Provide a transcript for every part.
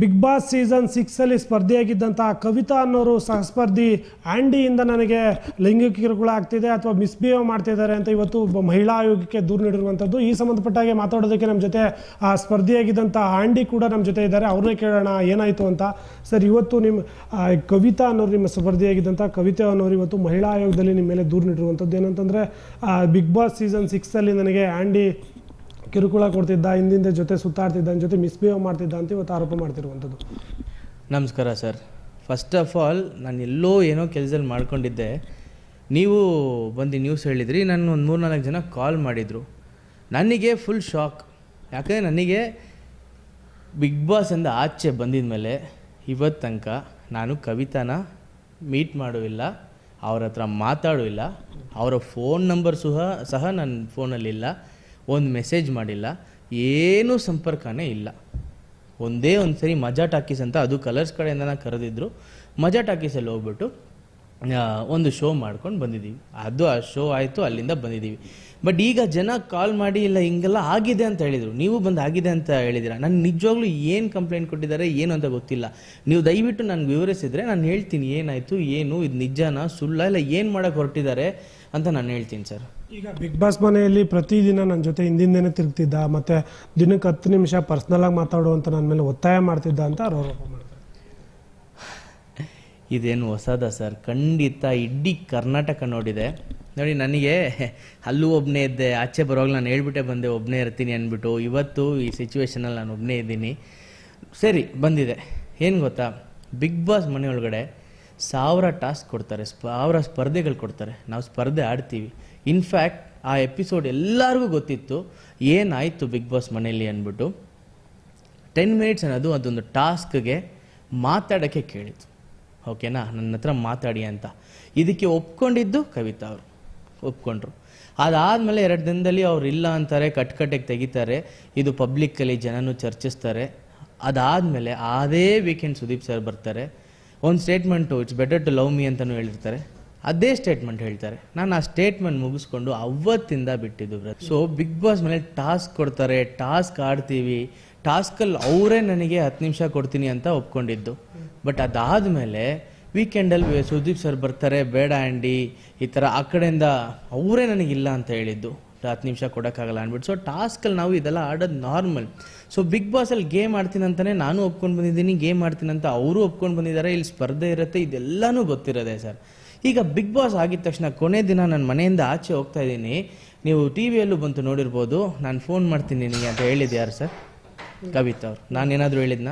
big Boss season ಸಿಕ್ಸಲ್ಲಿ ಸ್ಪರ್ಧಿಯಾಗಿದ್ದಂತಹ ಕವಿತಾ ಅನ್ನೋರು ಸಹಸ್ಪರ್ಧಿ ಆ್ಯಂಡಿಯಿಂದ ನನಗೆ ಲೈಂಗಿಕ ಕಿರುಕುಳ ಆಗ್ತಿದೆ ಅಥವಾ ಮಿಸ್ಬಿಹೇವ್ ಇದ್ದಾರೆ ಅಂತ ಇವತ್ತು ಮಹಿಳಾ ಆಯೋಗಕ್ಕೆ ದೂರು ನೀಡಿರುವಂಥದ್ದು ಈ ಸಂಬಂಧಪಟ್ಟಾಗೆ ಮಾತಾಡೋದಕ್ಕೆ ನಮ್ಮ ಜೊತೆ ಆ ಸ್ಪರ್ಧಿಯಾಗಿದ್ದಂಥ ಆ್ಯಂಡಿ ಕೂಡ ನಮ್ಮ ಜೊತೆ ಇದ್ದಾರೆ ಅವ್ರನ್ನೇ ಕೇಳೋಣ ಏನಾಯಿತು ಅಂತ ಸರ್ ಇವತ್ತು ನಿಮ್ಮ ಕವಿತಾ ಅನ್ನೋರು ನಿಮ್ಮ ಸ್ಪರ್ಧಿಯಾಗಿದ್ದಂಥ ಕವಿತಾ ಅನ್ನೋರು ಇವತ್ತು ಮಹಿಳಾ ಆಯೋಗದಲ್ಲಿ ನಿಮ್ಮ ಮೇಲೆ ದೂರು ನೀಡಿರುವಂಥದ್ದು ಏನಂತಂದರೆ ಬಿಗ್ ಬಾಸ್ ಸೀಸನ್ ಸಿಕ್ಸಲ್ಲಿ ನನಗೆ ಆ್ಯಂಡಿ ಕಿರುಕುಳ ಕೊಡ್ತಿದ್ದ ಹಿಂದಿಂದೆ ಜೊತೆ ಸುತ್ತಾಡ್ತಿದ್ದ ಜೊತೆ ಮಿಸ್ಬಿಹೇವ್ ಮಾಡ್ತಿದ್ದ ಅಂತ ಇವತ್ತು ಆರೋಪ ಮಾಡ್ತಿರುವಂಥದ್ದು ನಮಸ್ಕಾರ ಸರ್ ಫಸ್ಟ್ ಆಫ್ ಆಲ್ ನಾನು ಎಲ್ಲೋ ಏನೋ ಕೆಲಸದಲ್ಲಿ ಮಾಡ್ಕೊಂಡಿದ್ದೆ ನೀವು ಬಂದು ನ್ಯೂಸ್ ಹೇಳಿದ್ರಿ ನಾನು ಒಂದು ಮೂರು ನಾಲ್ಕು ಜನ ಕಾಲ್ ಮಾಡಿದರು ನನಗೆ ಫುಲ್ ಶಾಕ್ ಯಾಕಂದರೆ ನನಗೆ ಬಿಗ್ ಅಂದ ಆಚೆ ಬಂದಿದ ಮೇಲೆ ಇವತ್ತು ತನಕ ನಾನು ಕವಿತಾನ ಮೀಟ್ ಮಾಡುವಿಲ್ಲ ಅವರ ಹತ್ರ ಇಲ್ಲ ಅವರ ಫೋನ್ ನಂಬರ್ ಸಹ ಸಹ ನನ್ನ ಫೋನಲ್ಲಿಲ್ಲ ಒಂದು ಮೆಸೇಜ್ ಮಾಡಿಲ್ಲ ಏನೂ ಸಂಪರ್ಕನೇ ಇಲ್ಲ ಒಂದೇ ಒಂದು ಸರಿ ಮಜಾ ಟಾಕೀಸ್ ಅಂತ ಅದು ಕಲರ್ಸ್ ಕಡೆಯಿಂದ ನಾನು ಕರೆದಿದ್ರು ಮಜಾ ಟಾಕೀಸಲ್ಲಿ ಹೋಗ್ಬಿಟ್ಟು ಒಂದು ಶೋ ಮಾಡ್ಕೊಂಡು ಬಂದಿದ್ದೀವಿ ಅದು ಆ ಶೋ ಆಯಿತು ಅಲ್ಲಿಂದ ಬಂದಿದ್ದೀವಿ ಬಟ್ ಈಗ ಜನ ಕಾಲ್ ಮಾಡಿ ಇಲ್ಲ ಹಿಂಗೆಲ್ಲ ಆಗಿದೆ ಅಂತ ಹೇಳಿದರು ನೀವು ಬಂದು ಆಗಿದೆ ಅಂತ ಹೇಳಿದಿರ ನಾನು ನಿಜವಾಗ್ಲೂ ಏನು ಕಂಪ್ಲೇಂಟ್ ಕೊಟ್ಟಿದ್ದಾರೆ ಏನು ಅಂತ ಗೊತ್ತಿಲ್ಲ ನೀವು ದಯವಿಟ್ಟು ನನಗೆ ವಿವರಿಸಿದರೆ ನಾನು ಹೇಳ್ತೀನಿ ಏನಾಯಿತು ಏನು ಇದು ನಿಜನ ಸುಳ್ಳ ಇಲ್ಲ ಏನು ಮಾಡೋಕ್ಕೆ ಹೊರಟಿದ್ದಾರೆ ಅಂತ ನಾನು ಹೇಳ್ತೀನಿ ಸರ್ ಈಗ ಬಿಗ್ ಬಾಸ್ ಮನೆಯಲ್ಲಿ ಪ್ರತಿದಿನ ನನ್ನ ಜೊತೆ ಹಿಂದಿಂದೇನೆ ತಿರುಗ್ತಿದ್ದ ಮತ್ತು ದಿನಕ್ಕೆ ಹತ್ತು ನಿಮಿಷ ಪರ್ಸ್ನಲಾಗಿ ಮಾತಾಡು ಅಂತ ನನ್ನ ಮೇಲೆ ಒತ್ತಾಯ ಮಾಡ್ತಿದ್ದ ಅಂತ ಅವ್ರು ಆರೋಪ ಮಾಡ್ತಾರೆ ಇದೇನು ಹೊಸದ ಸರ್ ಖಂಡಿತ ಇಡೀ ಕರ್ನಾಟಕ ನೋಡಿದೆ ನೋಡಿ ನನಗೆ ಅಲ್ಲೂ ಒಬ್ಬನೇ ಇದ್ದೆ ಆಚೆ ಬರುವಾಗ ನಾನು ಹೇಳ್ಬಿಟ್ಟೆ ಬಂದೆ ಒಬ್ಬನೇ ಇರ್ತೀನಿ ಅಂದ್ಬಿಟ್ಟು ಇವತ್ತು ಈ ಸಿಚುವೇಶನಲ್ಲಿ ನಾನು ಒಬ್ಬನೇ ಇದ್ದೀನಿ ಸರಿ ಬಂದಿದೆ ಏನು ಗೊತ್ತಾ ಬಿಗ್ ಬಾಸ್ ಮನೆಯೊಳಗಡೆ ಸಾವಿರ ಟಾಸ್ಕ್ ಕೊಡ್ತಾರೆ ಸಾವಿರ ಸ್ಪರ್ಧೆಗಳು ಕೊಡ್ತಾರೆ ನಾವು ಸ್ಪರ್ಧೆ ಆಡ್ತೀವಿ ಇನ್ಫ್ಯಾಕ್ಟ್ ಆ ಎಪಿಸೋಡ್ ಎಲ್ಲರಿಗೂ ಗೊತ್ತಿತ್ತು ಏನಾಯಿತು ಬಿಗ್ ಬಾಸ್ ಮನೆಯಲ್ಲಿ ಅಂದ್ಬಿಟ್ಟು ಟೆನ್ ಮಿನಿಟ್ಸ್ ಅನ್ನೋದು ಅದೊಂದು ಟಾಸ್ಕ್ಗೆ ಮಾತಾಡೋಕ್ಕೆ ಕೇಳಿತು ಓಕೆನಾ ನನ್ನ ಹತ್ರ ಮಾತಾಡಿ ಅಂತ ಇದಕ್ಕೆ ಒಪ್ಕೊಂಡಿದ್ದು ಕವಿತಾ ಅವರು ಒಪ್ಕೊಂಡ್ರು ಅದಾದಮೇಲೆ ಎರಡು ದಿನದಲ್ಲಿ ಅವ್ರು ಇಲ್ಲ ಅಂತಾರೆ ಕಟ್ಕಟ್ಟೆಗೆ ತೆಗಿತಾರೆ ಇದು ಪಬ್ಲಿಕ್ಕಲ್ಲಿ ಜನನೂ ಚರ್ಚಿಸ್ತಾರೆ ಅದಾದಮೇಲೆ ಅದೇ ವೀಕೆಂಡ್ ಸುದೀಪ್ ಸರ್ ಬರ್ತಾರೆ ಒಂದು statement it's better to love me ಅಂತಲೂ ಹೇಳಿರ್ತಾರೆ ಅದೇ ಸ್ಟೇಟ್ಮೆಂಟ್ ಹೇಳ್ತಾರೆ ನಾನು ಆ ಸ್ಟೇಟ್ಮೆಂಟ್ ಮುಗಿಸ್ಕೊಂಡು ಅವತ್ತಿಂದ ಬಿಟ್ಟಿದ್ದು ಬ್ರ ಸೊ ಬಿಗ್ ಬಾಸ್ ಮೇಲೆ ಟಾಸ್ಕ್ ಕೊಡ್ತಾರೆ ಟಾಸ್ಕ್ ಆಡ್ತೀವಿ ಟಾಸ್ಕಲ್ಲಿ ಅವರೇ ನನಗೆ ಹತ್ತು ನಿಮಿಷ ಕೊಡ್ತೀನಿ ಅಂತ ಒಪ್ಕೊಂಡಿದ್ದು ಬಟ್ ಅದಾದ ಮೇಲೆ ವೀಕೆಂಡಲ್ಲಿ ಸುದೀಪ್ ಸರ್ ಬರ್ತಾರೆ ಬೇಡ ಆ್ಯಂಡಿ ಈ ಥರ ಆ ಕಡೆಯಿಂದ ಅವರೇ ನನಗಿಲ್ಲ ಅಂತ ಹೇಳಿದ್ದು ಹತ್ತು ನಿಮಿಷ ಕೊಡೋಕ್ಕಾಗಲ್ಲ ಅಂದ್ಬಿಟ್ಟು ಸೊ ಟಾಸ್ಕಲ್ಲಿ ನಾವು ಇದೆಲ್ಲ ಆಡೋದು ನಾರ್ಮಲ್ ಸೊ ಬಿಗ್ ಬಾಸಲ್ಲಿ ಗೇಮ್ ಆಡ್ತೀನಿ ಅಂತಲೇ ನಾನು ಒಪ್ಕೊಂಡು ಬಂದಿದ್ದೀನಿ ಗೇಮ್ ಆಡ್ತೀನಿ ಅಂತ ಅವರು ಒಪ್ಕೊಂಡು ಬಂದಿದ್ದಾರೆ ಇಲ್ಲಿ ಸ್ಪರ್ಧೆ ಇರುತ್ತೆ ಇದೆಲ್ಲನೂ ಗೊತ್ತಿರೋದೆ ಸರ್ ಈಗ ಬಿಗ್ ಬಾಸ್ ಆಗಿದ ತಕ್ಷಣ ಕೊನೆ ದಿನ ನಾನು ಮನೆಯಿಂದ ಆಚೆ ಹೋಗ್ತಾ ಇದ್ದೀನಿ ನೀವು ಟಿ ವಿಯಲ್ಲೂ ಬಂತು ನೋಡಿರ್ಬೋದು ನಾನು ಫೋನ್ ಮಾಡ್ತೀನಿ ನಿನಗೆ ಅಂತ ಹೇಳಿದ್ದೆ ಯಾರು ಸರ್ ಕವಿತಾ ಅವ್ರು ನಾನು ಏನಾದರೂ ಹೇಳಿದ್ನ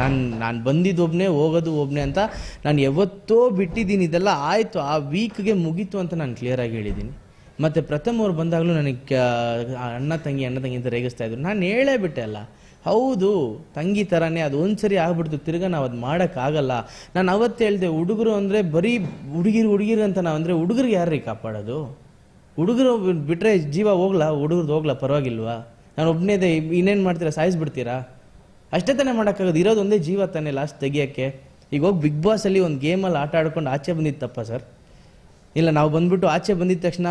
ನಾನು ನಾನು ಬಂದಿದ್ದು ಒಬ್ಬನೇ ಹೋಗೋದು ಒಬ್ಬನೇ ಅಂತ ನಾನು ಯಾವತ್ತೋ ಬಿಟ್ಟಿದ್ದೀನಿ ಇದೆಲ್ಲ ಆಯಿತು ಆ ವೀಕ್ಗೆ ಮುಗೀತು ಅಂತ ನಾನು ಕ್ಲಿಯರಾಗಿ ಹೇಳಿದ್ದೀನಿ ಮತ್ತು ಪ್ರಥಮ್ ಅವ್ರು ಬಂದಾಗಲೂ ನನಗೆ ಅಣ್ಣ ತಂಗಿ ಅಣ್ಣ ತಂಗಿ ಅಂತ ರೇಗಿಸ್ತಾ ಇದ್ರು ನಾನು ಹೇಳೇ ಬಿಟ್ಟೆ ಅಲ್ಲ ಹೌದು ತಂಗಿ ಥರನೇ ಅದು ಒಂದ್ಸರಿ ಆಗ್ಬಿಡ್ತು ತಿರ್ಗ ನಾವು ಅದು ಮಾಡೋಕ್ಕಾಗಲ್ಲ ನಾನು ಅವತ್ತು ಹೇಳಿದೆ ಹುಡುಗರು ಅಂದರೆ ಬರೀ ಹುಡುಗಿರು ಹುಡುಗಿರು ಅಂತ ನಾವು ಅಂದರೆ ಹುಡುಗರಿಗೆ ಯಾರೀ ಕಾಪಾಡೋದು ಹುಡುಗರು ಬಿಟ್ಟರೆ ಜೀವ ಹೋಗ್ಲಾ ಹುಡುಗ್ರದ್ದು ಹೋಗ್ಲಾ ಪರವಾಗಿಲ್ವಾ ನಾನು ಒಬ್ಬನೇ ಇದೆ ಇನ್ನೇನು ಮಾಡ್ತೀರಾ ಸಾಯಿಸ್ಬಿಡ್ತೀರಾ ಅಷ್ಟೇ ತಾನೇ ಮಾಡೋಕ್ಕಾಗೋದು ಇರೋದು ಒಂದೇ ಜೀವ ತಾನೇ ಲಾಸ್ಟ್ ತೆಗಿಯೋಕ್ಕೆ ಈಗ ಹೋಗಿ ಬಿಗ್ ಬಾಸಲ್ಲಿ ಒಂದು ಗೇಮಲ್ಲಿ ಆಟ ಆಡ್ಕೊಂಡು ಆಚೆ ಬಂದಿತ್ತಪ್ಪ ಸರ್ ಇಲ್ಲ ನಾವು ಬಂದ್ಬಿಟ್ಟು ಆಚೆ ಬಂದಿದ ತಕ್ಷಣ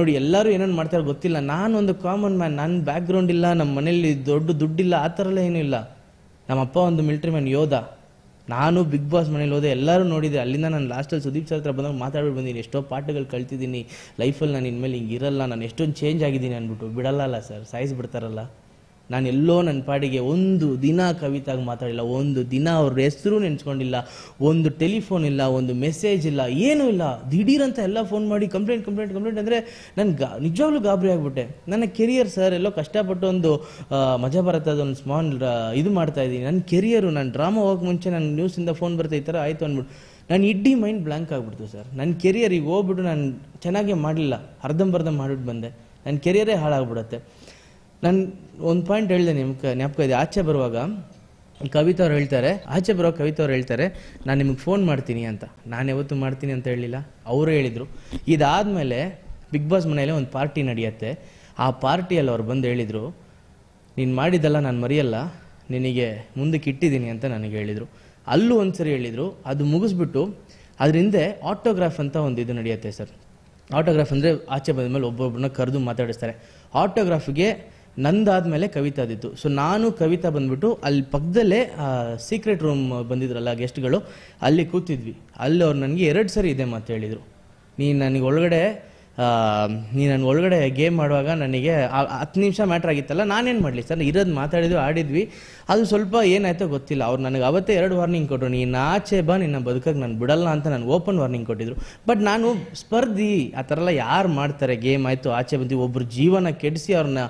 ನೋಡಿ ಎಲ್ಲರೂ ಏನೇನು ಮಾಡ್ತಾರೆ ಗೊತ್ತಿಲ್ಲ ನಾನು ಒಂದು ಕಾಮನ್ ಮ್ಯಾನ್ ನನ್ನ ಬ್ಯಾಕ್ಗ್ರೌಂಡ್ ಇಲ್ಲ ನಮ್ಮ ಮನೇಲಿ ದೊಡ್ಡ ದುಡ್ಡಿಲ್ಲ ಆ ಥರ ಎಲ್ಲ ಏನೂ ಇಲ್ಲ ನಮ್ಮಪ್ಪ ಒಂದು ಮಿಲ್ಟ್ರಿ ಮ್ಯಾನ್ ಯೋಧ ನಾನು ಬಿಗ್ ಬಾಸ್ ಮನೇಲಿ ಹೋದೆ ಎಲ್ಲರೂ ನೋಡಿದೆ ಅಲ್ಲಿಂದ ನಾನು ಲಾಸ್ಟಲ್ಲಿ ಸುದೀಪ್ ಸರ್ ಹತ್ರ ಬಂದಾಗ ಮಾತಾಡ್ಬಿಟ್ಟು ಬಂದೀನಿ ಎಷ್ಟೋ ಪಾಠಗಳು ಕಳ್ತಿದ್ದೀನಿ ಲೈಫಲ್ಲಿ ನಾನು ಇನ್ಮೇಲೆ ಹಿಂಗೆ ಇರಲ್ಲ ನಾನು ಎಷ್ಟೊಂದು ಚೇಂಜ್ ಆಗಿದ್ದೀನಿ ಅಂದ್ಬಿಟ್ಟು ಬಿಡಲ್ಲ ಸರ್ ಬಿಡ್ತಾರಲ್ಲ ನಾನೆಲ್ಲೋ ನನ್ನ ಪಾಡಿಗೆ ಒಂದು ದಿನ ಕವಿತಾಗಿ ಮಾತಾಡಿಲ್ಲ ಒಂದು ದಿನ ಅವ್ರ ಹೆಸರು ನೆನೆಸ್ಕೊಂಡಿಲ್ಲ ಒಂದು ಟೆಲಿಫೋನ್ ಇಲ್ಲ ಒಂದು ಮೆಸೇಜ್ ಇಲ್ಲ ಏನೂ ಇಲ್ಲ ದಿಢೀರಂತ ಎಲ್ಲ ಫೋನ್ ಮಾಡಿ ಕಂಪ್ಲೇಂಟ್ ಕಂಪ್ಲೇಂಟ್ ಕಂಪ್ಲೇಂಟ್ ಅಂದರೆ ನಾನು ಗಾ ನಿಜವಾಗ್ಲೂ ಗಾಬರಿ ಆಗಿಬಿಟ್ಟೆ ನನ್ನ ಕೆರಿಯರ್ ಸರ್ ಎಲ್ಲೋ ಕಷ್ಟಪಟ್ಟು ಒಂದು ಮಜಾ ಬರುತ್ತೆ ಅದೊಂದು ಸ್ಮಾಲ್ ಇದು ಮಾಡ್ತಾ ಇದ್ದೀನಿ ನನ್ನ ಕೆರಿಯರು ನಾನು ಡ್ರಾಮಾ ಹೋಗಕ್ಕೆ ಮುಂಚೆ ನನ್ನ ನ್ಯೂಸಿಂದ ಫೋನ್ ಬರ್ತಾ ಈ ಥರ ಆಯಿತು ಅಂದ್ಬಿಟ್ಟು ನಾನು ಇಡ್ಡಿ ಮೈಂಡ್ ಬ್ಲ್ಯಾಂಕ್ ಆಗ್ಬಿಡ್ತು ಸರ್ ನನ್ನ ಈಗ ಹೋಗ್ಬಿಟ್ಟು ನಾನು ಚೆನ್ನಾಗೇ ಮಾಡಲಿಲ್ಲ ಅರ್ಧಂಬರ್ಧ ಮಾಡಿಬಿಟ್ಟು ಬಂದೆ ನನ್ನ ಕೆರಿಯರೇ ಹಾಳಾಗ್ಬಿಡುತ್ತೆ ನಾನು ಒಂದು ಪಾಯಿಂಟ್ ಹೇಳಿದೆ ನಿಮ್ಗೆ ಜ್ಞಾಪಕ ಇದೆ ಆಚೆ ಬರುವಾಗ ಕವಿತಾ ಅವ್ರು ಹೇಳ್ತಾರೆ ಆಚೆ ಬರುವಾಗ ಕವಿತಾ ಅವ್ರು ಹೇಳ್ತಾರೆ ನಾನು ನಿಮಗೆ ಫೋನ್ ಮಾಡ್ತೀನಿ ಅಂತ ನಾನು ಯಾವತ್ತೂ ಮಾಡ್ತೀನಿ ಅಂತ ಹೇಳಲಿಲ್ಲ ಅವರು ಹೇಳಿದರು ಇದಾದಮೇಲೆ ಬಿಗ್ ಬಾಸ್ ಮನೆಯಲ್ಲೇ ಒಂದು ಪಾರ್ಟಿ ನಡೆಯುತ್ತೆ ಆ ಪಾರ್ಟಿಯಲ್ಲಿ ಅವ್ರು ಬಂದು ಹೇಳಿದರು ನೀನು ಮಾಡಿದ್ದಲ್ಲ ನಾನು ಮರೆಯಲ್ಲ ನಿನಗೆ ಮುಂದಕ್ಕೆ ಇಟ್ಟಿದ್ದೀನಿ ಅಂತ ನನಗೆ ಹೇಳಿದರು ಅಲ್ಲೂ ಒಂದು ಸರಿ ಹೇಳಿದರು ಅದು ಮುಗಿಸ್ಬಿಟ್ಟು ಅದರಿಂದ ಆಟೋಗ್ರಾಫ್ ಅಂತ ಒಂದು ಇದು ನಡೆಯುತ್ತೆ ಸರ್ ಆಟೋಗ್ರಾಫ್ ಅಂದರೆ ಆಚೆ ಬಂದ ಮೇಲೆ ಒಬ್ಬೊಬ್ಬರನ್ನ ಕರೆದು ಮಾತಾಡಿಸ್ತಾರೆ ಆಟೋಗ್ರಾಫ್ಗೆ ಕವಿತಾ ಅದಿತ್ತು ಸೊ ನಾನು ಕವಿತಾ ಬಂದ್ಬಿಟ್ಟು ಅಲ್ಲಿ ಪಕ್ಕದಲ್ಲೇ ಸೀಕ್ರೆಟ್ ರೂಮ್ ಬಂದಿದ್ರಲ್ಲ ಗೆಸ್ಟ್ಗಳು ಅಲ್ಲಿ ಕೂತಿದ್ವಿ ಅಲ್ಲಿ ಅವ್ರು ನನಗೆ ಎರಡು ಸರಿ ಇದೆ ಮಾತು ಹೇಳಿದರು ನೀನು ನನಗೆ ಒಳಗಡೆ ನೀನು ನನ್ನ ಒಳಗಡೆ ಗೇಮ್ ಮಾಡುವಾಗ ನನಗೆ ಹತ್ತು ನಿಮಿಷ ಆಗಿತ್ತಲ್ಲ ನಾನೇನು ಮಾಡಲಿ ಸರ್ ಇರೋದು ಮಾತಾಡಿದ್ವಿ ಆಡಿದ್ವಿ ಅದು ಸ್ವಲ್ಪ ಏನಾಯ್ತೋ ಗೊತ್ತಿಲ್ಲ ಅವ್ರು ನನಗೆ ಅವತ್ತೇ ಎರಡು ವಾರ್ನಿಂಗ್ ಕೊಟ್ಟರು ನೀನು ಆಚೆ ಬಾ ನಿನ್ನ ಬದುಕಕ್ಕೆ ನಾನು ಬಿಡಲ್ಲ ಅಂತ ನಾನು ಓಪನ್ ವಾರ್ನಿಂಗ್ ಕೊಟ್ಟಿದ್ರು ಬಟ್ ನಾನು ಸ್ಪರ್ಧಿ ಆ ಥರ ಎಲ್ಲ ಯಾರು ಮಾಡ್ತಾರೆ ಗೇಮ್ ಆಯಿತು ಆಚೆ ಬಂದು ಒಬ್ಬರು ಜೀವನ ಕೆಡಿಸಿ ಅವ್ರನ್ನ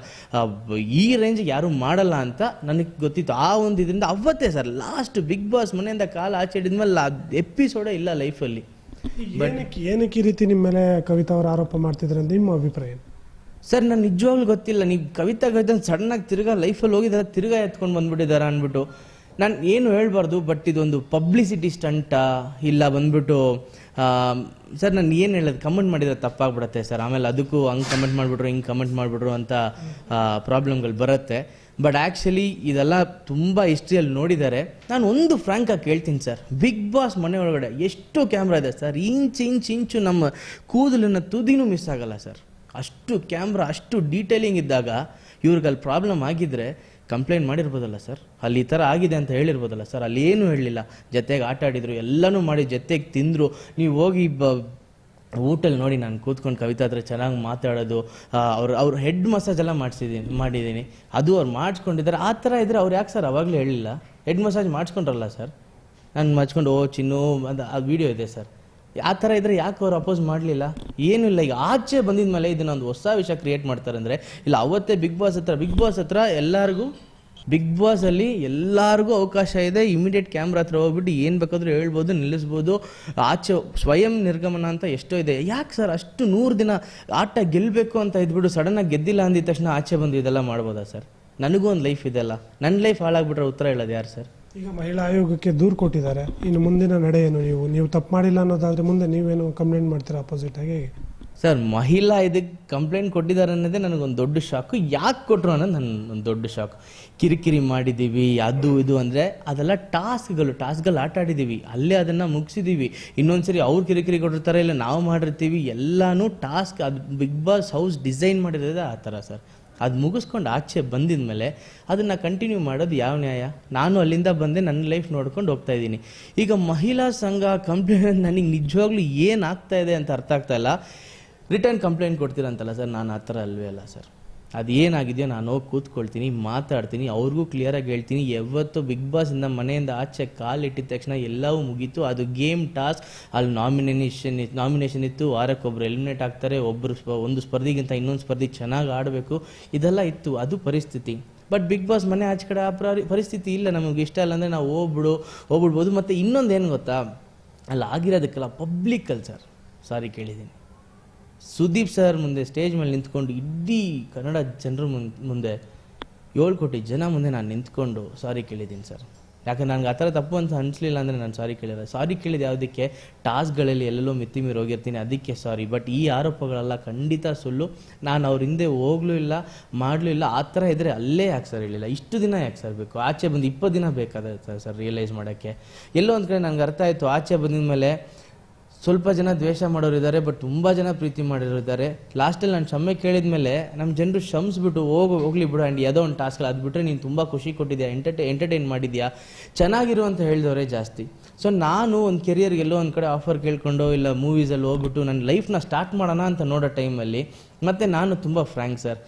ಈ ರೇಂಜಿಗೆ ಯಾರೂ ಮಾಡಲ್ಲ ಅಂತ ನನಗೆ ಗೊತ್ತಿತ್ತು ಆ ಒಂದು ಇದರಿಂದ ಅವತ್ತೇ ಸರ್ ಲಾಸ್ಟ್ ಬಿಗ್ ಬಾಸ್ ಮನೆಯಿಂದ ಕಾಲು ಆಚೆ ಹಿಡಿದ್ಮೇಲೆ ಎಪಿಸೋಡೇ ಇಲ್ಲ ಲೈಫಲ್ಲಿ ಏನಕ್ಕೆ ಏನಕ್ಕೆ ಈ ರೀತಿ ನಿಮ್ಮ ಮೇಲೆ ಕವಿತಾ ಅವರು ಆರೋಪ ಮಾಡ್ತಿದ್ರೆ ನಿಮ್ಮ ಅಭಿಪ್ರಾಯ ಸರ್ ನಾನು ನಿಜವಾಗ್ಲೂ ಗೊತ್ತಿಲ್ಲ ನೀವು ಕವಿತಾ ಸಡನ್ ಆಗಿ ತಿರ್ಗಾ ಲೈಫಲ್ಲಿ ಹೋಗಿದಾರೆ ತಿರ್ಗಾ ಎತ್ಕೊಂಡು ಬಂದ್ಬಿಟ್ಟಿದ್ದಾರೆ ಅಂದ್ಬಿಟ್ಟು ನಾನು ಏನು ಹೇಳ್ಬಾರ್ದು ಬಟ್ ಇದೊಂದು ಪಬ್ಲಿಸಿಟಿ ಸ್ಟಂಟ ಇಲ್ಲ ಬಂದ್ಬಿಟ್ಟು ಸರ್ ನಾನು ಏನು ಹೇಳೋದು ಕಮೆಂಟ್ ಮಾಡಿದ್ರೆ ತಪ್ಪಾಗ್ಬಿಡತ್ತೆ ಸರ್ ಆಮೇಲೆ ಅದಕ್ಕೂ ಹಂಗೆ ಕಮೆಂಟ್ ಮಾಡಿಬಿಟ್ರು ಹಿಂಗೆ ಕಮೆಂಟ್ ಮಾಡಿಬಿಟ್ರು ಅಂತ ಪ್ರಾಬ್ಲಮ್ಗಳು ಬರುತ್ತೆ ಬಟ್ ಆ್ಯಕ್ಚುಲಿ ಇದೆಲ್ಲ ತುಂಬ ಹಿಸ್ಟ್ರಿಯಲ್ಲಿ ನೋಡಿದ್ದಾರೆ ನಾನು ಒಂದು ಫ್ರ್ಯಾಂಕಾಗಿ ಕೇಳ್ತೀನಿ ಸರ್ ಬಿಗ್ ಬಾಸ್ ಮನೆ ಒಳಗಡೆ ಎಷ್ಟು ಕ್ಯಾಮ್ರಾ ಇದೆ ಸರ್ ಇಂಚ್ ಇಂಚ್ ಇಂಚು ನಮ್ಮ ಕೂದಲಿನ ತುದಿನೂ ಮಿಸ್ ಆಗಲ್ಲ ಸರ್ ಅಷ್ಟು ಕ್ಯಾಮ್ರಾ ಅಷ್ಟು ಡೀಟೇಲಿಂಗ್ ಇದ್ದಾಗ ಇವ್ರಿಗೆ ಅಲ್ಲಿ ಪ್ರಾಬ್ಲಮ್ ಆಗಿದ್ದರೆ ಕಂಪ್ಲೇಂಟ್ ಮಾಡಿರ್ಬೋದಲ್ಲ ಸರ್ ಅಲ್ಲಿ ಈ ಥರ ಆಗಿದೆ ಅಂತ ಹೇಳಿರ್ಬೋದಲ್ಲ ಸರ್ ಅಲ್ಲಿ ಏನೂ ಹೇಳಲಿಲ್ಲ ಜೊತೆಗೆ ಆಟ ಆಡಿದರು ಎಲ್ಲನೂ ಮಾಡಿ ಜೊತೆಗೆ ತಿಂದರು ನೀವು ಹೋಗಿ ಬ ಊಟಲ್ಲಿ ನೋಡಿ ನಾನು ಕೂತ್ಕೊಂಡು ಕವಿತಾ ಹತ್ರ ಚೆನ್ನಾಗಿ ಮಾತಾಡೋದು ಅವ್ರು ಅವ್ರ ಹೆಡ್ ಮಸಾಜ್ ಎಲ್ಲ ಮಾಡಿಸಿದ್ದೀನಿ ಮಾಡಿದ್ದೀನಿ ಅದು ಅವ್ರು ಮಾಡಿಸ್ಕೊಂಡಿದ್ದಾರೆ ಆ ಥರ ಇದ್ದರೆ ಅವ್ರು ಯಾಕೆ ಸರ್ ಅವಾಗಲೇ ಹೇಳಿಲ್ಲ ಹೆಡ್ ಮಸಾಜ್ ಮಾಡಿಸ್ಕೊಂಡ್ರಲ್ಲ ಸರ್ ನಾನು ಮಚ್ಕೊಂಡು ಓ ಚಿನ್ನು ಅಂತ ಆ ವಿಡಿಯೋ ಇದೆ ಸರ್ ಆ ಥರ ಇದ್ದರೆ ಯಾಕೆ ಅವ್ರು ಅಪೋಸ್ ಮಾಡಲಿಲ್ಲ ಏನೂ ಇಲ್ಲ ಈಗ ಆಚೆ ಬಂದಿದ ಮೇಲೆ ಇದನ್ನೊಂದು ಹೊಸ ವಿಷಯ ಕ್ರಿಯೇಟ್ ಮಾಡ್ತಾರೆ ಅಂದರೆ ಇಲ್ಲ ಅವತ್ತೇ ಬಿಗ್ ಬಾಸ್ ಹತ್ರ ಬಿಗ್ ಬಾಸ್ ಹತ್ರ ಎಲ್ಲರಿಗೂ ಬಿಗ್ ಬಾಸ್ ಅಲ್ಲಿ ಎಲ್ಲರಿಗೂ ಅವಕಾಶ ಇದೆ ಇಮಿಡಿಯೇಟ್ ಕ್ಯಾಮ್ರಾ ಹತ್ರ ಹೋಗ್ಬಿಟ್ಟು ಏನು ಬೇಕಾದರೂ ಹೇಳ್ಬೋದು ನಿಲ್ಲಿಸ್ಬೋದು ಆಚೆ ಸ್ವಯಂ ನಿರ್ಗಮನ ಅಂತ ಎಷ್ಟೋ ಇದೆ ಯಾಕೆ ಸರ್ ಅಷ್ಟು ನೂರು ದಿನ ಆಟ ಗೆಲ್ಲಬೇಕು ಅಂತ ಇದ್ಬಿಟ್ಟು ಆಗಿ ಗೆದ್ದಿಲ್ಲ ಅಂದಿದ ತಕ್ಷಣ ಆಚೆ ಬಂದು ಇದೆಲ್ಲ ಮಾಡ್ಬೋದಾ ಸರ್ ನನಗೂ ಒಂದು ಲೈಫ್ ಇದೆಲ್ಲ ನನ್ನ ಲೈಫ್ ಹಾಳಾಗ್ಬಿಟ್ರೆ ಉತ್ತರ ಹೇಳೋದು ಯಾರು ಸರ್ ಈಗ ಮಹಿಳಾ ಆಯೋಗಕ್ಕೆ ದೂರು ಕೊಟ್ಟಿದ್ದಾರೆ ಇನ್ನು ಮುಂದಿನ ನಡೆ ಏನು ನೀವು ನೀವು ತಪ್ಪು ಮಾಡಿಲ್ಲ ಅನ್ನೋದಾದ್ರೆ ಮುಂದೆ ನೀವೇನು ಕಂಪ್ಲೇಂಟ್ ಮಾಡ್ತೀರಾ ಅಪೋಸಿಟ್ ಆಗಿ ಸರ್ ಮಹಿಳಾ ಇದಕ್ಕೆ ಕಂಪ್ಲೇಂಟ್ ಕೊಟ್ಟಿದ್ದಾರೆ ಅನ್ನೋದೇ ನನಗೊಂದು ದೊಡ್ಡ ಶಾಕು ಯಾಕೆ ಕೊಟ್ಟರು ಅನ್ನೋದು ನನ್ನ ಒಂದು ದೊಡ್ಡ ಶಾಕ್ ಕಿರಿಕಿರಿ ಮಾಡಿದ್ದೀವಿ ಅದು ಇದು ಅಂದರೆ ಅದೆಲ್ಲ ಟಾಸ್ಕ್ಗಳು ಟಾಸ್ಕ್ಗಳು ಆಟ ಆಡಿದ್ದೀವಿ ಅಲ್ಲೇ ಅದನ್ನು ಮುಗಿಸಿದ್ದೀವಿ ಇನ್ನೊಂದ್ಸರಿ ಅವ್ರು ಕಿರಿಕಿರಿ ಕೊಟ್ಟಿರ್ತಾರೆ ಇಲ್ಲ ನಾವು ಮಾಡಿರ್ತೀವಿ ಎಲ್ಲನೂ ಟಾಸ್ಕ್ ಅದು ಬಿಗ್ ಬಾಸ್ ಹೌಸ್ ಡಿಸೈನ್ ಮಾಡಿರೋದೇ ಆ ಥರ ಸರ್ ಅದು ಮುಗಿಸ್ಕೊಂಡು ಆಚೆ ಬಂದಿದ ಮೇಲೆ ಅದನ್ನು ಕಂಟಿನ್ಯೂ ಮಾಡೋದು ಯಾವ ನ್ಯಾಯ ನಾನು ಅಲ್ಲಿಂದ ಬಂದೆ ನನ್ನ ಲೈಫ್ ನೋಡ್ಕೊಂಡು ಹೋಗ್ತಾ ಇದ್ದೀನಿ ಈಗ ಮಹಿಳಾ ಸಂಘ ಕಂಪ್ಲೇಂಟ್ ನನಗೆ ನಿಜವಾಗ್ಲೂ ಏನಾಗ್ತಾ ಇದೆ ಅಂತ ಅರ್ಥ ಆಗ್ತಾ ಇಲ್ಲ ರಿಟರ್ನ್ ಕಂಪ್ಲೇಂಟ್ ಕೊಡ್ತೀರಂತಲ್ಲ ಸರ್ ನಾನು ಆ ಥರ ಅಲ್ವೇ ಅಲ್ಲ ಸರ್ ಅದೇನಾಗಿದೆಯೋ ನಾನು ಹೋಗಿ ಕೂತ್ಕೊಳ್ತೀನಿ ಮಾತಾಡ್ತೀನಿ ಅವ್ರಿಗೂ ಕ್ಲಿಯರಾಗಿ ಹೇಳ್ತೀನಿ ಯಾವತ್ತು ಬಿಗ್ ಬಾಸಿಂದ ಮನೆಯಿಂದ ಆಚೆ ಇಟ್ಟಿದ ತಕ್ಷಣ ಎಲ್ಲವೂ ಮುಗೀತು ಅದು ಗೇಮ್ ಟಾಸ್ಕ್ ಅಲ್ಲಿ ನಾಮಿನೇಷನ್ ನಾಮಿನೇಷನ್ ಇತ್ತು ವಾರಕ್ಕೊಬ್ಬರು ಎಲಿಮಿನೇಟ್ ಆಗ್ತಾರೆ ಒಬ್ಬರು ಸ್ಪ ಒಂದು ಸ್ಪರ್ಧಿಗಿಂತ ಇನ್ನೊಂದು ಸ್ಪರ್ಧಿ ಚೆನ್ನಾಗಿ ಆಡಬೇಕು ಇದೆಲ್ಲ ಇತ್ತು ಅದು ಪರಿಸ್ಥಿತಿ ಬಟ್ ಬಿಗ್ ಬಾಸ್ ಮನೆ ಆಚೆ ಕಡೆ ಆ ಪರಿಸ್ಥಿತಿ ಇಲ್ಲ ನಮಗೆ ಇಷ್ಟ ಇಲ್ಲ ಅಂದರೆ ನಾವು ಹೋಗ್ಬಿಡು ಹೋಗ್ಬಿಡ್ಬೋದು ಮತ್ತು ಇನ್ನೊಂದು ಏನು ಗೊತ್ತಾ ಅಲ್ಲಿ ಆಗಿರೋದಕ್ಕೆಲ್ಲ ಪಬ್ಲಿಕ್ ಕಲ್ಚರ್ ಸಾರಿ ಕೇಳಿದ್ದೀನಿ ಸುದೀಪ್ ಸರ್ ಮುಂದೆ ಸ್ಟೇಜ್ ಮೇಲೆ ನಿಂತ್ಕೊಂಡು ಇಡೀ ಕನ್ನಡ ಜನರ ಮುಂದೆ ಏಳು ಕೋಟಿ ಜನ ಮುಂದೆ ನಾನು ನಿಂತ್ಕೊಂಡು ಸಾರಿ ಕೇಳಿದ್ದೀನಿ ಸರ್ ಯಾಕಂದ್ರೆ ನನಗೆ ಆ ಥರ ತಪ್ಪು ಅಂತ ಅನಿಸ್ಲಿಲ್ಲ ಅಂದರೆ ನಾನು ಸಾರಿ ಕೇಳಿಲ್ಲ ಸಾರಿ ಕೇಳಿದ ಯಾವುದಕ್ಕೆ ಟಾಸ್ಕ್ಗಳಲ್ಲಿ ಎಲ್ಲೆಲ್ಲೋ ಮಿತಿ ಮೀರಿ ಹೋಗಿರ್ತೀನಿ ಅದಕ್ಕೆ ಸಾರಿ ಬಟ್ ಈ ಆರೋಪಗಳೆಲ್ಲ ಖಂಡಿತ ಸುಳ್ಳು ನಾನು ಅವ್ರ ಹಿಂದೆ ಹೋಗ್ಲೂ ಇಲ್ಲ ಮಾಡಲೂ ಇಲ್ಲ ಆ ಥರ ಇದ್ದರೆ ಅಲ್ಲೇ ಯಾಕೆ ಸರ್ ಹೇಳಿಲ್ಲ ಇಷ್ಟು ದಿನ ಯಾಕೆ ಸರ್ ಬೇಕು ಆಚೆ ಬಂದು ಇಪ್ಪತ್ತು ದಿನ ಬೇಕಾದ ಸರ್ ರಿಯಲೈಸ್ ಮಾಡೋಕ್ಕೆ ಎಲ್ಲೋ ಒಂದು ಕಡೆ ನನಗೆ ಅರ್ಥ ಆಯಿತು ಆಚೆ ಬಂದಿದ ಮೇಲೆ ಸ್ವಲ್ಪ ಜನ ದ್ವೇಷ ಮಾಡೋರಿದ್ದಾರೆ ಬಟ್ ತುಂಬ ಜನ ಪ್ರೀತಿ ಮಾಡಿರೋದಾರೆ ಲಾಸ್ಟಲ್ಲಿ ನಾನು ಕ್ಷಮೆ ಕೇಳಿದ ಮೇಲೆ ನಮ್ಮ ಜನರು ಶ್ರಮಿಸ್ಬಿಟ್ಟು ಹೋಗಿ ಹೋಗ್ಲಿ ಬಿಡು ಆ್ಯಂಡ್ ಯಾವುದೋ ಒಂದು ಟಾಸ್ಕ್ ಅದು ಬಿಟ್ಟರೆ ನೀನು ತುಂಬ ಖುಷಿ ಕೊಟ್ಟಿದ್ಯಾ ಎಂಟರ್ಟೈ ಎಂಟರ್ಟೈನ್ ಮಾಡಿದ್ಯಾ ಚೆನ್ನಾಗಿರು ಅಂತ ಹೇಳಿದವರೇ ಜಾಸ್ತಿ ಸೊ ನಾನು ಒಂದು ಕೆರಿಯರ್ ಎಲ್ಲೋ ಒಂದು ಕಡೆ ಆಫರ್ ಕೇಳ್ಕೊಂಡು ಇಲ್ಲ ಮೂವೀಸಲ್ಲಿ ಹೋಗ್ಬಿಟ್ಟು ನನ್ನ ಲೈಫ್ನ ಸ್ಟಾರ್ಟ್ ಮಾಡೋಣ ಅಂತ ನೋಡೋ ಟೈಮಲ್ಲಿ ಮತ್ತು ನಾನು ತುಂಬ ಫ್ರ್ಯಾಂಕ್ ಸರ್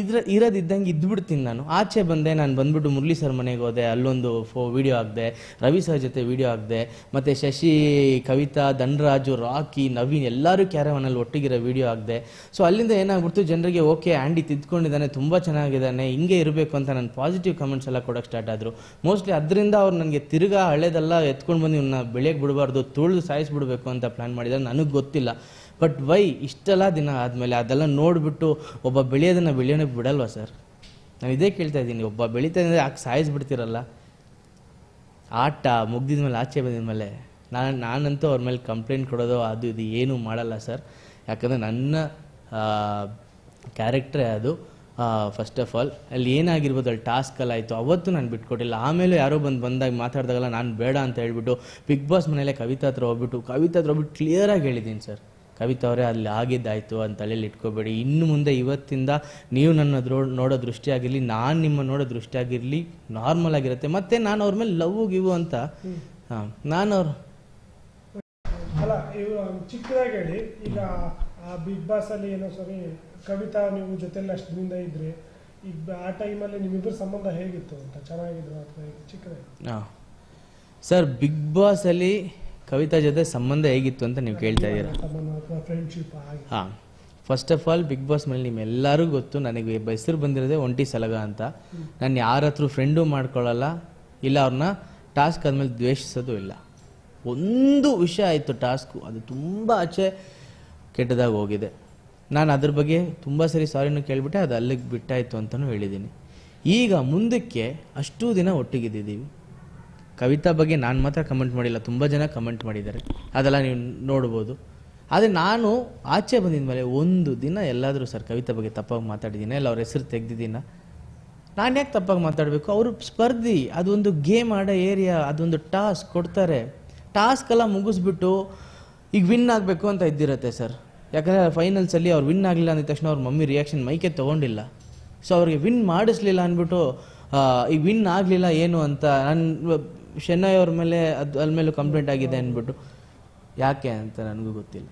ಇದ್ರ ಇರೋದಿದ್ದಂಗೆ ಇದ್ಬಿಡ್ತೀನಿ ನಾನು ಆಚೆ ಬಂದೆ ನಾನು ಬಂದ್ಬಿಟ್ಟು ಮುರಳಿ ಸರ್ ಮನೆಗೆ ಹೋದೆ ಅಲ್ಲೊಂದು ಫೋ ವೀಡಿಯೋ ಆಗಿದೆ ರವಿ ಸರ್ ಜೊತೆ ವೀಡಿಯೋ ಆಗಿದೆ ಮತ್ತು ಶಶಿ ಕವಿತಾ ಧನ್ರಾಜು ರಾಕಿ ನವೀನ್ ಎಲ್ಲರೂ ಕ್ಯಾರವನಲ್ಲಿ ಒಟ್ಟಿಗಿರೋ ವೀಡಿಯೋ ಆಗಿದೆ ಸೊ ಅಲ್ಲಿಂದ ಏನಾಗ್ಬಿಡ್ತು ಜನರಿಗೆ ಓಕೆ ಆ್ಯಂಡಿ ತಿದ್ಕೊಂಡಿದ್ದಾನೆ ತುಂಬ ಚೆನ್ನಾಗಿದ್ದಾನೆ ಹಿಂಗೆ ಇರಬೇಕು ಅಂತ ನಾನು ಪಾಸಿಟಿವ್ ಕಮೆಂಟ್ಸ್ ಎಲ್ಲ ಕೊಡೋಕ್ಕೆ ಸ್ಟಾರ್ಟ್ ಆದರು ಮೋಸ್ಟ್ಲಿ ಅದರಿಂದ ಅವ್ರು ನನಗೆ ತಿರುಗಾ ಹಳೆದೆಲ್ಲ ಎತ್ಕೊಂಡು ಕರ್ಕೊಂಡು ಬಂದು ಇವನ್ನ ಬೆಳೆಯಕ್ಕೆ ಬಿಡಬಾರ್ದು ತುಳಿದು ಸಾಯಿಸ್ಬಿಡ್ಬೇಕು ಅಂತ ಪ್ಲ್ಯಾನ್ ಮಾಡಿದ್ರೆ ನನಗೆ ಗೊತ್ತಿಲ್ಲ ಬಟ್ ವೈ ಇಷ್ಟೆಲ್ಲ ದಿನ ಆದಮೇಲೆ ಅದೆಲ್ಲ ನೋಡಿಬಿಟ್ಟು ಒಬ್ಬ ಬೆಳೆಯೋದನ್ನು ಬೆಳೆಯೋಣಕ್ಕೆ ಬಿಡಲ್ವಾ ಸರ್ ನಾನು ಇದೇ ಕೇಳ್ತಾ ಇದ್ದೀನಿ ಒಬ್ಬ ಬೆಳೀತಾ ಇದ್ದರೆ ಯಾಕೆ ಸಾಯಿಸ್ಬಿಡ್ತಿರಲ್ಲ ಆಟ ಮುಗ್ದಿದ ಮೇಲೆ ಆಚೆ ಬಂದಿದ ಮೇಲೆ ನಾನು ನಾನಂತೂ ಅವ್ರ ಮೇಲೆ ಕಂಪ್ಲೇಂಟ್ ಕೊಡೋದು ಅದು ಇದು ಏನೂ ಮಾಡಲ್ಲ ಸರ್ ಯಾಕಂದರೆ ನನ್ನ ಕ್ಯಾರೆಕ್ಟ್ರೇ ಅದು ಫಸ್ಟ್ ಆಫ್ ಆಲ್ ಅಲ್ಲಿ ಏನಾಗಿರ್ಬೋದು ಅಲ್ಲಿ ಆಯಿತು ಅವತ್ತು ನಾನು ಬಿಟ್ಕೊಟ್ಟಿಲ್ಲ ಆಮೇಲೆ ಯಾರೋ ಬಂದು ಬಂದಾಗ ಮಾತಾಡಿದಾಗಲ್ಲ ನಾನು ಬೇಡ ಅಂತ ಹೇಳ್ಬಿಟ್ಟು ಬಿಗ್ ಬಾಸ್ ಮನೇಲೆ ಕವಿತಾ ಹತ್ರ ಹೋಗ್ಬಿಟ್ಟು ಕವಿತಾ ಹತ್ರ ಹೋಗ್ಬಿಟ್ಟು ಕ್ಲಿಯರಾಗಿ ಹೇಳಿದ್ದೀನಿ ಸರ್ ಕವಿತಾ ಅವರೇ ಅಲ್ಲಿ ಆಗಿದ್ದಾಯಿತು ಅಂತ ತಲೆಯಲ್ಲಿ ಇಟ್ಕೋಬೇಡಿ ಇನ್ನು ಮುಂದೆ ಇವತ್ತಿಂದ ನೀವು ನನ್ನ ದ್ರೋ ನೋಡೋ ದೃಷ್ಟಿಯಾಗಿರಲಿ ನಾನು ನಿಮ್ಮನ್ನು ನೋಡೋ ದೃಷ್ಟಿಯಾಗಿರಲಿ ನಾರ್ಮಲ್ ಆಗಿರುತ್ತೆ ಮತ್ತೆ ನಾನು ಅವ್ರ ಮೇಲೆ ಲವ್ ಗಿವು ಅಂತ ನಾನು ಅವ್ರು ಚಿಕ್ಕದಾಗಿ ಹೇಳಿ ಈಗ ಆ ಬಿಗ್ ಬಾಸಲ್ಲಿ ಏನೋ ಸರಿ ಕವಿತಾ ನೀವು ಜೊತೆಲಿ ಅಷ್ಟದಿಂದ ಇದ್ರಿ ಈಗ ಆ ಟೈಮಲ್ಲಿ ನಿಮ್ಮಿಬ್ಬರ ಸಂಬಂಧ ಹೇಗಿತ್ತು ಅಂತ ಚೆನ್ನಾಗಿದ್ರು ಅಥವಾ ಚಿಕ್ಕದೇ ಸರ್ ಬಿಗ್ ಬಾಸಲ್ಲಿ ಕವಿತಾ ಜೊತೆ ಸಂಬಂಧ ಹೇಗಿತ್ತು ಅಂತ ನೀವು ಕೇಳ್ತಾ ಇದ್ದೀರಾ ಫ್ರೆಂಡ್ಶಿಪ್ ಹಾಂ first of all Bigg Boss ಮೇಲೆ ನಿಮ್ಮೆಲ್ಲರಿಗೂ ಗೊತ್ತು ನನಗೆ ಹೆಸರು ಬಂದಿರೋದೆ ಒಂಟಿ ಸಲಗ ಅಂತ ನಾನು ಯಾರ ಹತ್ರ ಫ್ರೆಂಡು ಮಾಡ್ಕೊಳ್ಳಲ್ಲ ಇಲ್ಲ ಅವ್ರನ್ನ ಟಾಸ್ಕ್ ಆದಮೇಲೆ ದ್ವೇಷಿಸೋದು ಇಲ್ಲ ಒಂದು ವಿಷಯ ಆಯಿತು ಟಾಸ್ಕು ಅದು ತುಂಬ ಆಚೆ ಕೆಟ್ಟದಾಗಿ ಹೋಗಿದೆ ನಾನು ಅದ್ರ ಬಗ್ಗೆ ತುಂಬ ಸರಿ ಸಾರಿನೂ ಕೇಳಿಬಿಟ್ಟೆ ಅದು ಅಲ್ಲಿಗೆ ಬಿಟ್ಟಾಯಿತು ಅಂತಲೂ ಹೇಳಿದ್ದೀನಿ ಈಗ ಮುಂದಕ್ಕೆ ಅಷ್ಟೂ ದಿನ ಒಟ್ಟಿಗಿದ್ದೀವಿ ಕವಿತಾ ಬಗ್ಗೆ ನಾನು ಮಾತ್ರ ಕಮೆಂಟ್ ಮಾಡಿಲ್ಲ ತುಂಬ ಜನ ಕಮೆಂಟ್ ಮಾಡಿದ್ದಾರೆ ಅದೆಲ್ಲ ನೀವು ನೋಡ್ಬೋದು ಆದರೆ ನಾನು ಆಚೆ ಬಂದಿದ ಮೇಲೆ ಒಂದು ದಿನ ಎಲ್ಲಾದರೂ ಸರ್ ಕವಿತಾ ಬಗ್ಗೆ ತಪ್ಪಾಗಿ ಮಾತಾಡಿದ್ದೀನಿ ಇಲ್ಲ ಅವ್ರ ಹೆಸರು ತೆಗ್ದಿದ್ದೀನ ನಾನು ಯಾಕೆ ತಪ್ಪಾಗಿ ಮಾತಾಡಬೇಕು ಅವರು ಸ್ಪರ್ಧಿ ಅದೊಂದು ಗೇಮ್ ಆಡೋ ಏರಿಯಾ ಅದೊಂದು ಟಾಸ್ಕ್ ಕೊಡ್ತಾರೆ ಟಾಸ್ಕೆಲ್ಲ ಮುಗಿಸ್ಬಿಟ್ಟು ಈಗ ವಿನ್ ಆಗಬೇಕು ಅಂತ ಇದ್ದಿರತ್ತೆ ಸರ್ ಯಾಕಂದರೆ ಫೈನಲ್ಸಲ್ಲಿ ಅವ್ರು ವಿನ್ ಆಗಲಿಲ್ಲ ಅಂದ ತಕ್ಷಣ ಅವ್ರ ಮಮ್ಮಿ ರಿಯಾಕ್ಷನ್ ಮೈಕೆ ತೊಗೊಂಡಿಲ್ಲ ಸೊ ಅವ್ರಿಗೆ ವಿನ್ ಮಾಡಿಸ್ಲಿಲ್ಲ ಅಂದ್ಬಿಟ್ಟು ಈಗ ವಿನ್ ಆಗಲಿಲ್ಲ ಏನು ಅಂತ ನಾನು ಚೆನ್ನೈ ಅವ್ರ ಮೇಲೆ ಅದು ಅಲ್ಲಿ ಮೇಲೂ ಕಂಪ್ಲೇಂಟ್ ಆಗಿದೆ ಅಂದ್ಬಿಟ್ಟು ಯಾಕೆ ಅಂತ ನನಗೂ ಗೊತ್ತಿಲ್ಲ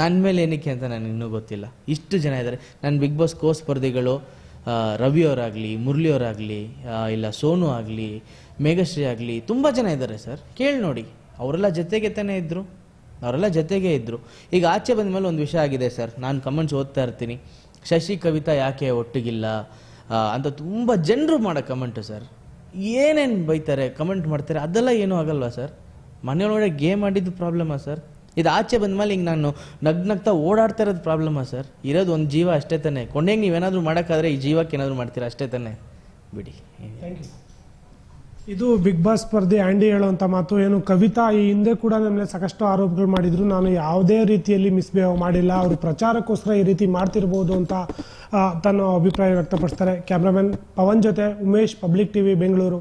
ನನ್ನ ಮೇಲೆ ಏನಕ್ಕೆ ಅಂತ ನನಗೆ ಇನ್ನೂ ಗೊತ್ತಿಲ್ಲ ಇಷ್ಟು ಜನ ಇದ್ದಾರೆ ನನ್ನ ಬಿಗ್ ಬಾಸ್ ಕೋ ಸ್ಪರ್ಧಿಗಳು ರವಿ ಅವರಾಗಲಿ ಮುರಳಿ ಇಲ್ಲ ಸೋನು ಆಗಲಿ ಮೇಘಶ್ರೀ ಆಗಲಿ ತುಂಬ ಜನ ಇದ್ದಾರೆ ಸರ್ ಕೇಳಿ ನೋಡಿ ಅವರೆಲ್ಲ ಜೊತೆಗೆ ತಾನೇ ಇದ್ದರು ಅವರೆಲ್ಲ ಜೊತೆಗೆ ಇದ್ದರು ಈಗ ಆಚೆ ಬಂದ ಮೇಲೆ ಒಂದು ವಿಷಯ ಆಗಿದೆ ಸರ್ ನಾನು ಕಮೆಂಟ್ಸ್ ಓದ್ತಾ ಇರ್ತೀನಿ ಶಶಿ ಕವಿತಾ ಯಾಕೆ ಒಟ್ಟಿಗಿಲ್ಲ ಅಂತ ತುಂಬ ಜನರು ಮಾಡೋ ಕಮೆಂಟು ಸರ್ ಏನೇನು ಬೈತಾರೆ ಕಮೆಂಟ್ ಮಾಡ್ತಾರೆ ಅದೆಲ್ಲ ಏನೂ ಆಗಲ್ವಾ ಸರ್ ಮನೆಯೊಳಗಡೆ ಗೇಮ್ ಆಡಿದ್ದು ಪ್ರಾಬ್ಲಮಾ ಸರ್ ಇದು ಆಚೆ ಬಂದ ಮೇಲೆ ಈಗ ನಾನು ನಗ್ ನಗ್ತಾ ಓಡಾಡ್ತಾ ಇರೋದು ಪ್ರಾಬ್ಲಮಾ ಸರ್ ಇರೋದು ಒಂದು ಜೀವ ಅಷ್ಟೇ ತಾನೆ ಕೊನೆಗೆ ನೀವೇನಾದರೂ ಮಾಡೋಕ್ಕಾದ್ರೆ ಈ ಜೀವಕ್ಕೆ ಏನಾದರೂ ಮಾಡ್ತೀರಾ ಅಷ್ಟೇ ತಾನೇ ಬಿಡಿ ಯು ಇದು ಬಿಗ್ ಬಾಸ್ ಸ್ಪರ್ಧೆ ಆ್ಯಂಡಿ ಹೇಳುವಂಥ ಮಾತು ಏನು ಕವಿತಾ ಈ ಹಿಂದೆ ಕೂಡ ನನ್ನ ಸಾಕಷ್ಟು ಆರೋಪಗಳು ಮಾಡಿದ್ರು ನಾನು ಯಾವುದೇ ರೀತಿಯಲ್ಲಿ ಮಿಸ್ಬಿಹೇವ್ ಮಾಡಿಲ್ಲ ಅವರು ಪ್ರಚಾರಕ್ಕೋಸ್ಕರ ಈ ರೀತಿ ಮಾಡ್ತಿರ್ಬೋದು ಅಂತ ತನ್ನ ಅಭಿಪ್ರಾಯ ವ್ಯಕ್ತಪಡಿಸ್ತಾರೆ ಕ್ಯಾಮ್ರಾಮನ್ ಪವನ್ ಜೊತೆ ಉಮೇಶ್ ಪಬ್ಲಿಕ್ ಟಿವಿ ಬೆಂಗಳೂರು